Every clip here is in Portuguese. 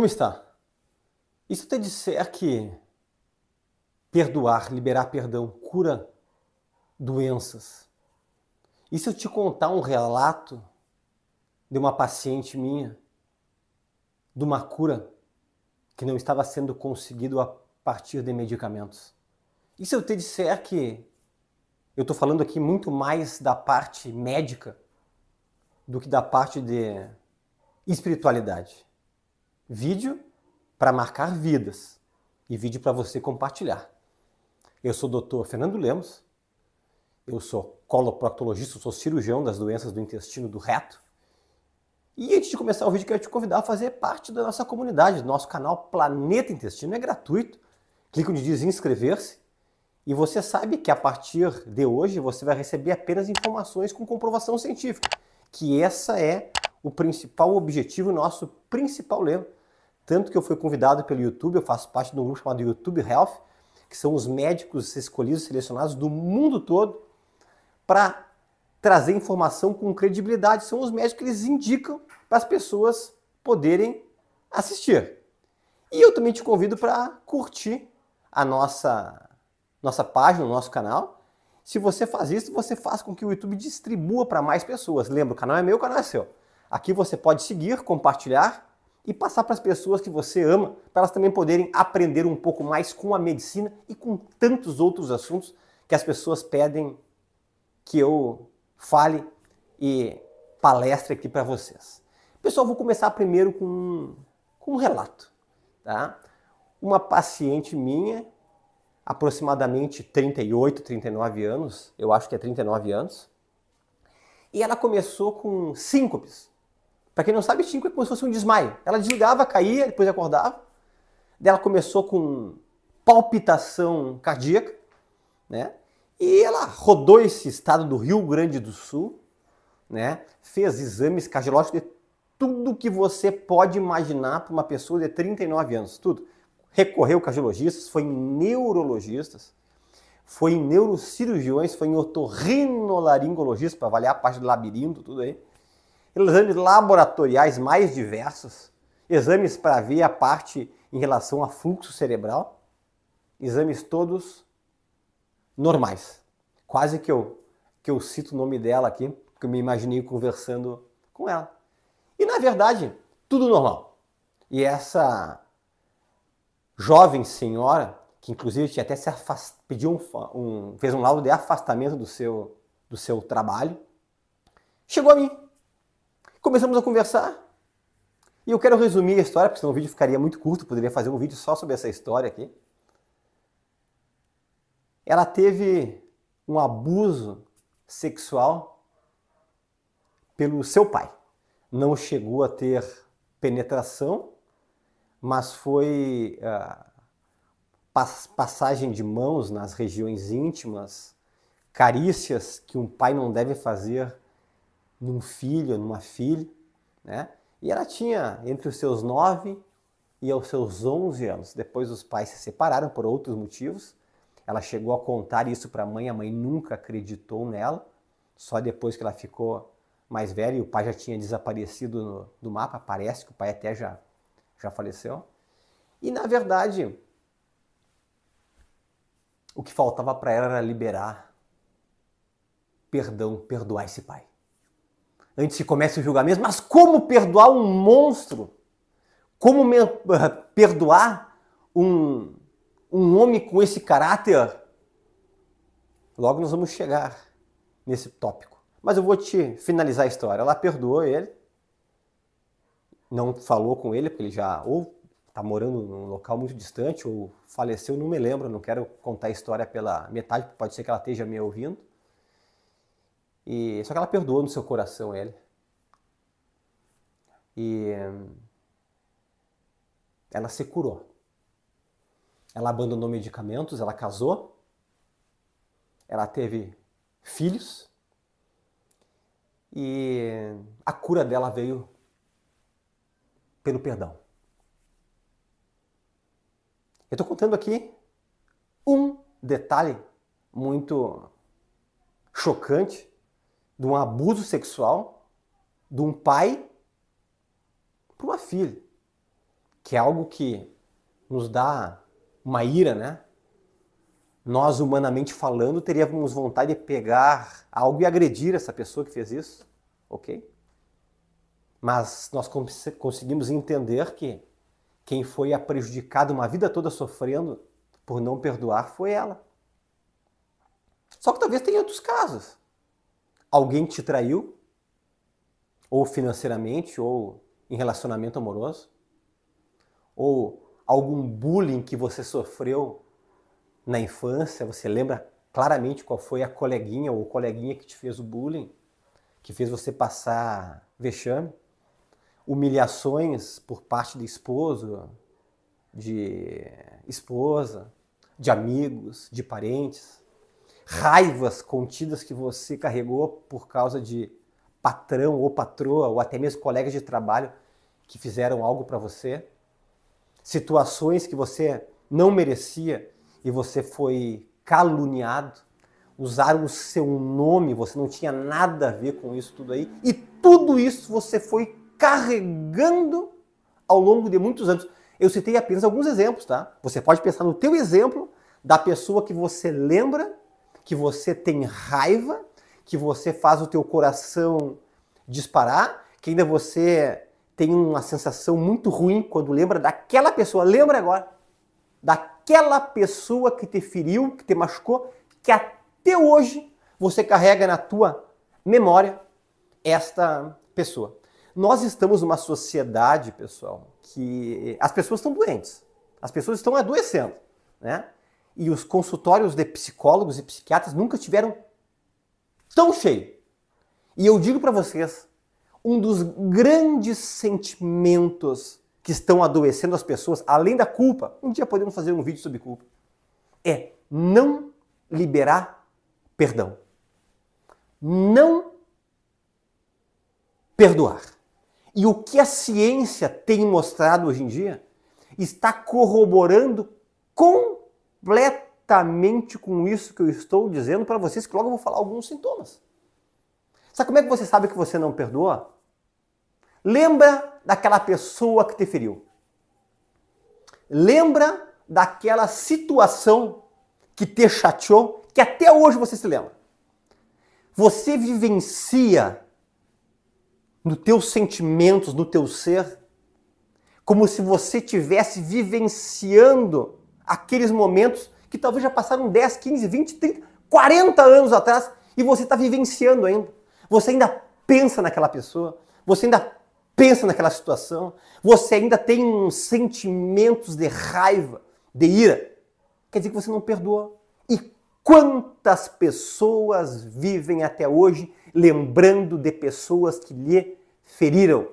Como está? E se eu te disser que perdoar, liberar perdão, cura doenças? E se eu te contar um relato de uma paciente minha, de uma cura que não estava sendo conseguido a partir de medicamentos? E se eu te disser que eu estou falando aqui muito mais da parte médica do que da parte de espiritualidade? Vídeo para marcar vidas e vídeo para você compartilhar. Eu sou o doutor Fernando Lemos, eu sou coloproctologista, sou cirurgião das doenças do intestino do reto. E antes de começar o vídeo, quero te convidar a fazer parte da nossa comunidade, do nosso canal Planeta Intestino. É gratuito. Clica onde diz inscrever-se. E você sabe que a partir de hoje você vai receber apenas informações com comprovação científica, que essa é o principal objetivo, nosso principal lema. Tanto que eu fui convidado pelo YouTube, eu faço parte de um grupo chamado YouTube Health, que são os médicos escolhidos, selecionados do mundo todo, para trazer informação com credibilidade. São os médicos que eles indicam para as pessoas poderem assistir. E eu também te convido para curtir a nossa, nossa página, o nosso canal. Se você faz isso, você faz com que o YouTube distribua para mais pessoas. Lembra, o canal é meu, o canal é seu. Aqui você pode seguir, compartilhar e passar para as pessoas que você ama, para elas também poderem aprender um pouco mais com a medicina e com tantos outros assuntos que as pessoas pedem que eu fale e palestre aqui para vocês. Pessoal, vou começar primeiro com, com um relato. Tá? Uma paciente minha, aproximadamente 38, 39 anos, eu acho que é 39 anos, e ela começou com síncopes para quem não sabe, Shinko é como se fosse um desmaio. Ela desligava, caía, depois acordava. Daí ela começou com palpitação cardíaca, né? E ela rodou esse estado do Rio Grande do Sul, né? Fez exames cardiológicos de tudo que você pode imaginar para uma pessoa de 39 anos, tudo. Recorreu a cardiologistas, foi em neurologistas, foi em neurocirurgiões, foi em otorrinolaringologistas para avaliar a parte do labirinto, tudo aí exames laboratoriais mais diversos, exames para ver a parte em relação a fluxo cerebral, exames todos normais. Quase que eu, que eu cito o nome dela aqui, porque eu me imaginei conversando com ela. E na verdade, tudo normal. E essa jovem senhora, que inclusive tinha até se afast... pediu um, um, fez um laudo de afastamento do seu, do seu trabalho, chegou a mim Começamos a conversar. E eu quero resumir a história, porque senão o vídeo ficaria muito curto, poderia fazer um vídeo só sobre essa história aqui. Ela teve um abuso sexual pelo seu pai. Não chegou a ter penetração, mas foi ah, passagem de mãos nas regiões íntimas, carícias que um pai não deve fazer num filho, numa filha, né? E ela tinha entre os seus 9 e aos seus 11 anos. Depois os pais se separaram por outros motivos. Ela chegou a contar isso para a mãe, a mãe nunca acreditou nela. Só depois que ela ficou mais velha e o pai já tinha desaparecido no, do mapa, parece que o pai até já, já faleceu. E na verdade, o que faltava para ela era liberar perdão, perdoar esse pai antes que comece o julgamento, mas como perdoar um monstro? Como eh, perdoar um, um homem com esse caráter? Logo nós vamos chegar nesse tópico. Mas eu vou te finalizar a história. Ela perdoou ele, não falou com ele, porque ele já ou está morando num local muito distante ou faleceu, não me lembro, não quero contar a história pela metade, pode ser que ela esteja me ouvindo. E só que ela perdoou no seu coração ele. E hum, ela se curou. Ela abandonou medicamentos, ela casou. Ela teve filhos. E hum, a cura dela veio pelo perdão. Eu estou contando aqui um detalhe muito chocante de um abuso sexual de um pai para uma filha, que é algo que nos dá uma ira, né? Nós, humanamente falando, teríamos vontade de pegar algo e agredir essa pessoa que fez isso, ok? Mas nós cons conseguimos entender que quem foi a prejudicada uma vida toda sofrendo por não perdoar foi ela. Só que talvez tenha outros casos alguém te traiu, ou financeiramente, ou em relacionamento amoroso, ou algum bullying que você sofreu na infância, você lembra claramente qual foi a coleguinha ou coleguinha que te fez o bullying, que fez você passar vexame, humilhações por parte do esposo, de esposa, de amigos, de parentes raivas contidas que você carregou por causa de patrão ou patroa, ou até mesmo colegas de trabalho que fizeram algo para você, situações que você não merecia e você foi caluniado, usaram o seu nome, você não tinha nada a ver com isso tudo aí, e tudo isso você foi carregando ao longo de muitos anos. Eu citei apenas alguns exemplos, tá? Você pode pensar no teu exemplo da pessoa que você lembra que você tem raiva, que você faz o teu coração disparar, que ainda você tem uma sensação muito ruim quando lembra daquela pessoa, lembra agora, daquela pessoa que te feriu, que te machucou, que até hoje você carrega na tua memória esta pessoa. Nós estamos numa sociedade, pessoal, que as pessoas estão doentes, as pessoas estão adoecendo, né? e os consultórios de psicólogos e psiquiatras nunca tiveram tão cheio. E eu digo para vocês, um dos grandes sentimentos que estão adoecendo as pessoas, além da culpa, um dia podemos fazer um vídeo sobre culpa, é não liberar perdão. Não perdoar. E o que a ciência tem mostrado hoje em dia está corroborando com completamente com isso que eu estou dizendo para vocês, que logo eu vou falar alguns sintomas. Sabe como é que você sabe que você não perdoa? Lembra daquela pessoa que te feriu. Lembra daquela situação que te chateou, que até hoje você se lembra. Você vivencia nos teus sentimentos, no teu ser, como se você tivesse vivenciando aqueles momentos que talvez já passaram 10, 15, 20, 30, 40 anos atrás e você está vivenciando ainda. Você ainda pensa naquela pessoa, você ainda pensa naquela situação, você ainda tem sentimentos de raiva, de ira. Quer dizer que você não perdoou. E quantas pessoas vivem até hoje lembrando de pessoas que lhe feriram?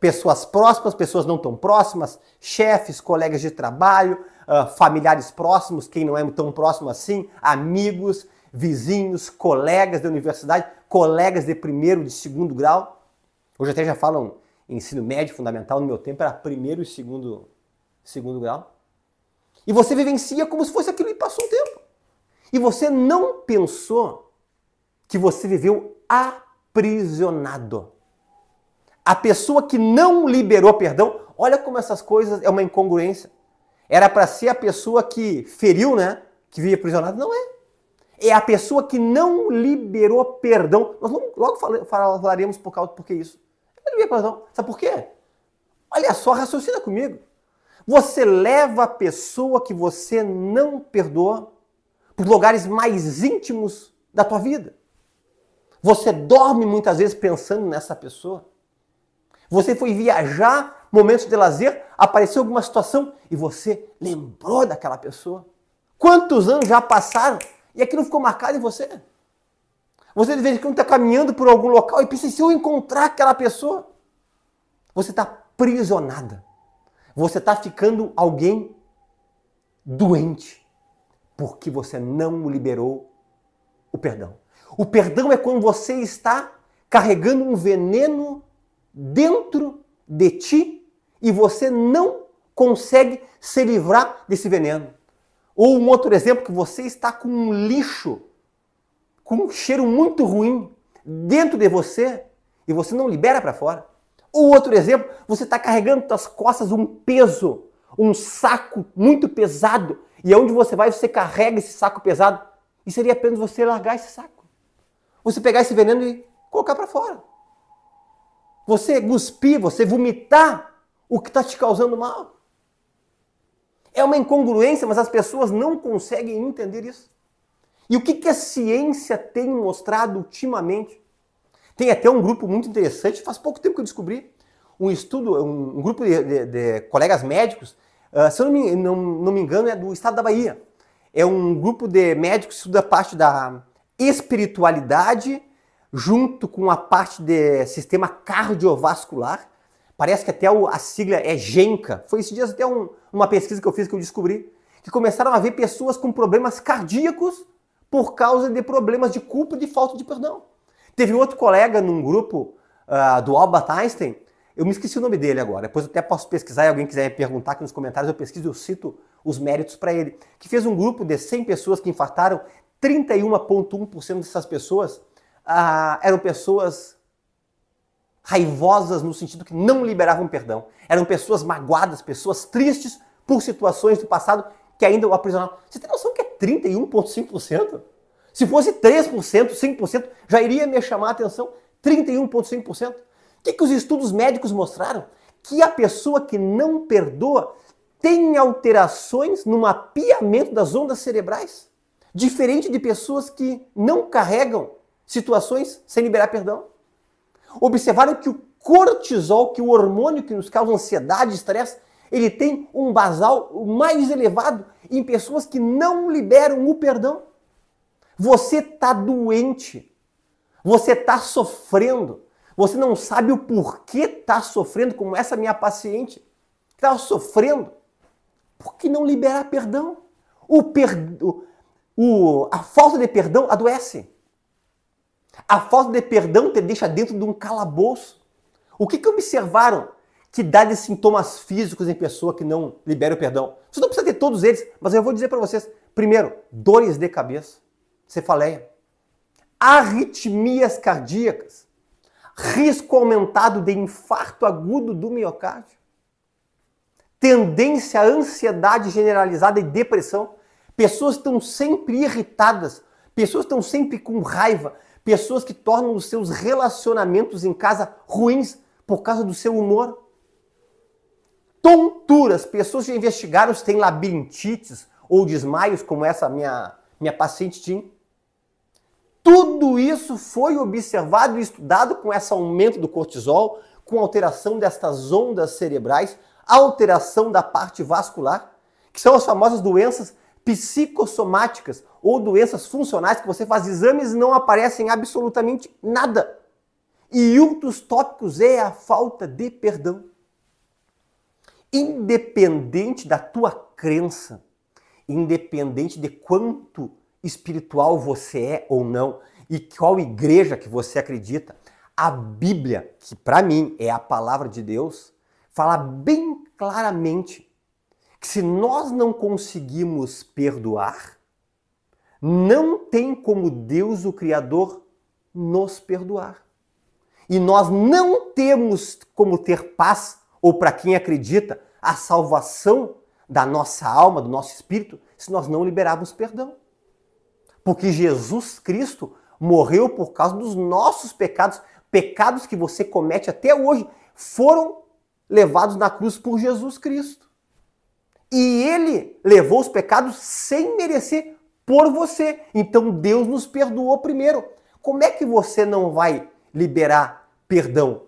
pessoas próximas, pessoas não tão próximas, chefes, colegas de trabalho, uh, familiares próximos, quem não é tão próximo assim, amigos, vizinhos, colegas da universidade, colegas de primeiro, de segundo grau. Hoje até já falam ensino médio fundamental, no meu tempo era primeiro e segundo, segundo grau. E você vivencia como se fosse aquilo e passou um tempo. E você não pensou que você viveu aprisionado. A pessoa que não liberou perdão, olha como essas coisas é uma incongruência. Era para ser a pessoa que feriu, né? Que vivia aprisionado. Não é. É a pessoa que não liberou perdão. Nós logo falaremos por causa por que isso. Não liberou perdão. Sabe por quê? Olha só, raciocina comigo. Você leva a pessoa que você não perdoa para os lugares mais íntimos da tua vida. Você dorme muitas vezes pensando nessa pessoa. Você foi viajar, momentos de lazer, apareceu alguma situação e você lembrou daquela pessoa. Quantos anos já passaram e aquilo ficou marcado em você? Você de vez em quando está caminhando por algum local e pensa, se eu encontrar aquela pessoa, você está prisionada. Você está ficando alguém doente porque você não liberou o perdão. O perdão é quando você está carregando um veneno dentro de ti e você não consegue se livrar desse veneno. Ou um outro exemplo que você está com um lixo, com um cheiro muito ruim dentro de você e você não libera para fora. Ou outro exemplo, você está carregando nas costas um peso, um saco muito pesado e aonde é você vai você carrega esse saco pesado e seria apenas você largar esse saco, você pegar esse veneno e colocar para fora você cuspir, você vomitar o que está te causando mal. É uma incongruência, mas as pessoas não conseguem entender isso. E o que, que a ciência tem mostrado ultimamente? Tem até um grupo muito interessante, faz pouco tempo que eu descobri, um estudo, um, grupo de, de, de colegas médicos, uh, se eu não me, não, não me engano, é do estado da Bahia. É um grupo de médicos que estuda a parte da espiritualidade junto com a parte de sistema cardiovascular. Parece que até a sigla é GENCA. Foi esses dias até um, uma pesquisa que eu fiz que eu descobri que começaram a ver pessoas com problemas cardíacos por causa de problemas de culpa e de falta de perdão. Teve um outro colega num grupo uh, do Albert Einstein, eu me esqueci o nome dele agora, depois eu até posso pesquisar e alguém quiser me perguntar aqui nos comentários, eu pesquiso e eu cito os méritos para ele, que fez um grupo de 100 pessoas que infartaram, 31,1% dessas pessoas ah, eram pessoas raivosas no sentido que não liberavam perdão. Eram pessoas magoadas, pessoas tristes por situações do passado que ainda o aprisionavam. Você tem noção que é 31,5%? Se fosse 3%, 5%, já iria me chamar a atenção. 31,5%. O que, que os estudos médicos mostraram? Que a pessoa que não perdoa tem alterações no mapeamento das ondas cerebrais. Diferente de pessoas que não carregam situações sem liberar perdão. Observaram que o cortisol, que é o hormônio que nos causa ansiedade, estresse, ele tem um basal mais elevado em pessoas que não liberam o perdão. Você está doente, você está sofrendo, você não sabe o porquê está sofrendo, como essa minha paciente que estava sofrendo, porque não liberar perdão. O per... o... A falta de perdão adoece. A falta de perdão te deixa dentro de um calabouço. O que, que observaram que dá de sintomas físicos em pessoa que não libera o perdão? Você não precisa ter todos eles, mas eu vou dizer para vocês. Primeiro, dores de cabeça, cefaleia, arritmias cardíacas, risco aumentado de infarto agudo do miocárdio, tendência à ansiedade generalizada e depressão. Pessoas estão sempre irritadas, pessoas estão sempre com raiva, pessoas que tornam os seus relacionamentos em casa ruins por causa do seu humor. Tonturas, pessoas que investigaram se tem labirintites ou desmaios, como essa minha, minha paciente tinha. Tudo isso foi observado e estudado com esse aumento do cortisol, com alteração destas ondas cerebrais, alteração da parte vascular, que são as famosas doenças psicossomáticas ou doenças funcionais que você faz exames e não aparecem absolutamente nada. E um dos tópicos é a falta de perdão. Independente da tua crença, independente de quanto espiritual você é ou não e qual igreja que você acredita, a Bíblia, que para mim é a palavra de Deus, fala bem claramente que se nós não conseguimos perdoar, não tem como Deus, o Criador, nos perdoar. E nós não temos como ter paz, ou para quem acredita, a salvação da nossa alma, do nosso espírito, se nós não liberarmos perdão. Porque Jesus Cristo morreu por causa dos nossos pecados, pecados que você comete até hoje, foram levados na cruz por Jesus Cristo. E ele levou os pecados sem merecer por você. Então Deus nos perdoou primeiro. Como é que você não vai liberar perdão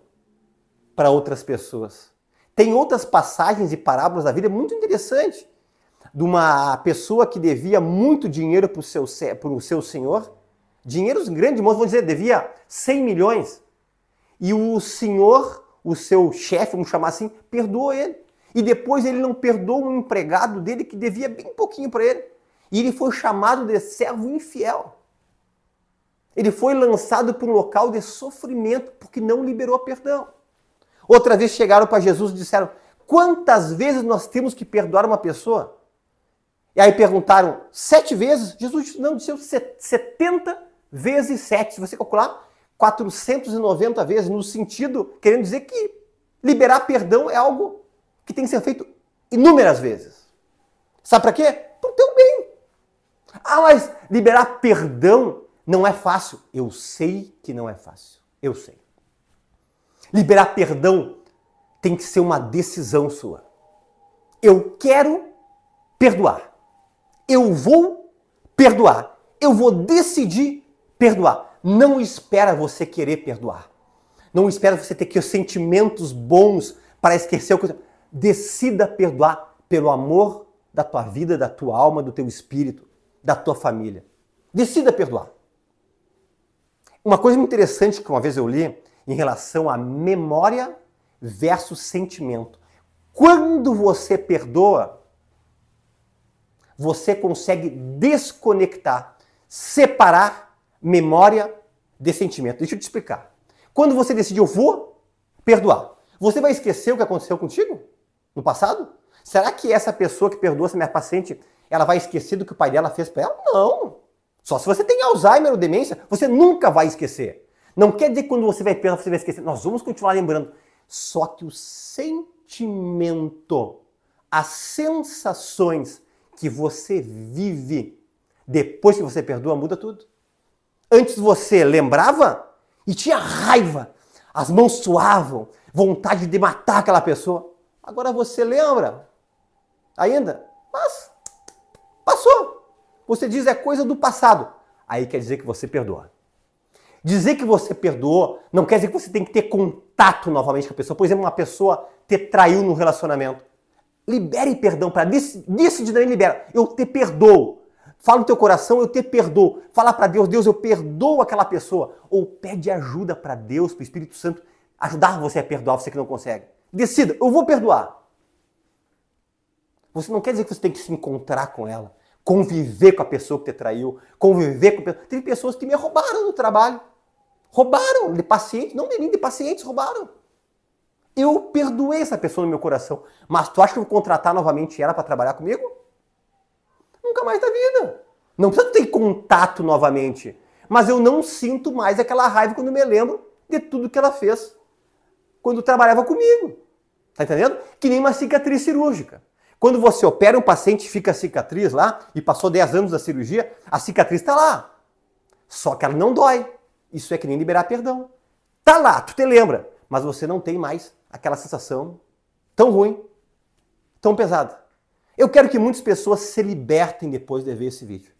para outras pessoas? Tem outras passagens e parábolas da vida muito interessante de uma pessoa que devia muito dinheiro para o seu, seu senhor. Dinheiros grandes, vamos dizer, devia 100 milhões. E o senhor, o seu chefe, vamos chamar assim, perdoou ele e depois ele não perdoou um empregado dele que devia bem pouquinho para ele. E ele foi chamado de servo infiel. Ele foi lançado para um local de sofrimento porque não liberou perdão. Outra vez chegaram para Jesus e disseram: Quantas vezes nós temos que perdoar uma pessoa? E aí perguntaram: Sete vezes? Jesus disse: Não, disse 70 vezes sete. Se você calcular, 490 vezes, no sentido, querendo dizer que liberar perdão é algo que tem que ser feito inúmeras vezes. Sabe para quê? Para o teu bem. Ah, mas liberar perdão não é fácil. Eu sei que não é fácil. Eu sei. Liberar perdão tem que ser uma decisão sua. Eu quero perdoar. Eu vou perdoar. Eu vou decidir perdoar. Não espera você querer perdoar. Não espera você ter que os sentimentos bons para esquecer o que Decida perdoar pelo amor da tua vida, da tua alma, do teu espírito, da tua família. Decida perdoar. Uma coisa interessante que uma vez eu li em relação à memória versus sentimento. Quando você perdoa, você consegue desconectar, separar memória de sentimento. Deixa eu te explicar. Quando você decide eu vou perdoar, você vai esquecer o que aconteceu contigo? no passado? Será que essa pessoa que perdoa essa minha paciente, ela vai esquecer do que o pai dela fez para ela? Não. Só se você tem Alzheimer ou demência, você nunca vai esquecer. Não quer dizer que quando você vai perdoar, você vai esquecer. Nós vamos continuar lembrando. Só que o sentimento, as sensações que você vive depois que você perdoa, muda tudo. Antes você lembrava e tinha raiva, as mãos suavam, vontade de matar aquela pessoa. Agora você lembra? Ainda? Mas passou. Você diz é coisa do passado. Aí quer dizer que você perdoa. Dizer que você perdoou não quer dizer que você tem que ter contato novamente com a pessoa. Por exemplo, uma pessoa te traiu no relacionamento. Libere perdão para decididamente libera. Eu te perdoo. Fala no teu coração, eu te perdoo. Fala para Deus, Deus, eu perdoo aquela pessoa. Ou pede ajuda para Deus, para o Espírito Santo, ajudar você a perdoar você que não consegue. Decida, eu vou perdoar. Você não quer dizer que você tem que se encontrar com ela, conviver com a pessoa que te traiu, conviver com. Teve pessoas que me roubaram no trabalho. Roubaram de pacientes, não de mim, de pacientes roubaram. Eu perdoei essa pessoa no meu coração, mas tu acha que eu vou contratar novamente ela para trabalhar comigo? Nunca mais da vida. Não precisa ter contato novamente. Mas eu não sinto mais aquela raiva quando me lembro de tudo que ela fez quando trabalhava comigo. Tá entendendo? Que nem uma cicatriz cirúrgica. Quando você opera um paciente, fica a cicatriz lá e passou 10 anos da cirurgia, a cicatriz está lá. Só que ela não dói. Isso é que nem liberar perdão. Tá lá, tu te lembra, mas você não tem mais aquela sensação tão ruim, tão pesada. Eu quero que muitas pessoas se libertem depois de ver esse vídeo.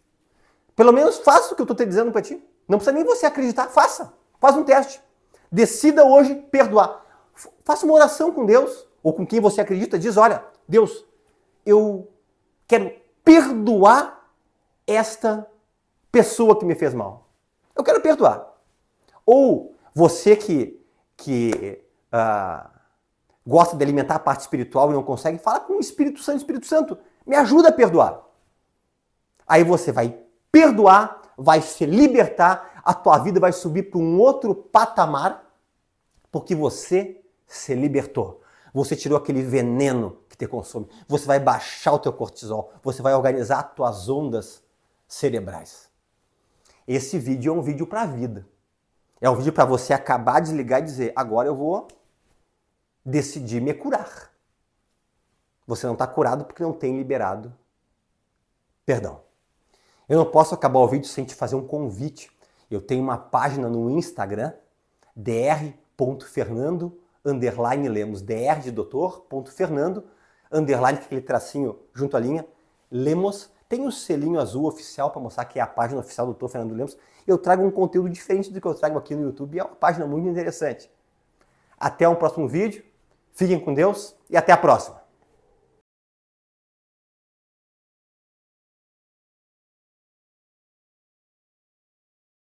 Pelo menos faça o que eu estou te dizendo para ti. Não precisa nem você acreditar, faça. Faz um teste. Decida hoje perdoar. Faça uma oração com Deus ou com quem você acredita, diz: "Olha, Deus, eu quero perdoar esta pessoa que me fez mal. Eu quero perdoar." Ou você que que uh, gosta de alimentar a parte espiritual e não consegue, fala com o Espírito Santo, Espírito Santo, me ajuda a perdoar. Aí você vai perdoar, vai se libertar, a tua vida vai subir para um outro patamar, porque você se libertou. Você tirou aquele veneno que te consome. Você vai baixar o teu cortisol. Você vai organizar as tuas ondas cerebrais. Esse vídeo é um vídeo para a vida. É um vídeo para você acabar, desligar e dizer: agora eu vou decidir me curar. Você não está curado porque não tem liberado perdão. Eu não posso acabar o vídeo sem te fazer um convite. Eu tenho uma página no Instagram, dr.fernando.com underline Lemos, dr de doutor, ponto Fernando, underline, aquele tracinho junto à linha, Lemos, tem o um selinho azul oficial para mostrar que é a página oficial do Dr. Fernando Lemos. Eu trago um conteúdo diferente do que eu trago aqui no YouTube, é uma página muito interessante. Até um próximo vídeo, fiquem com Deus e até a próxima!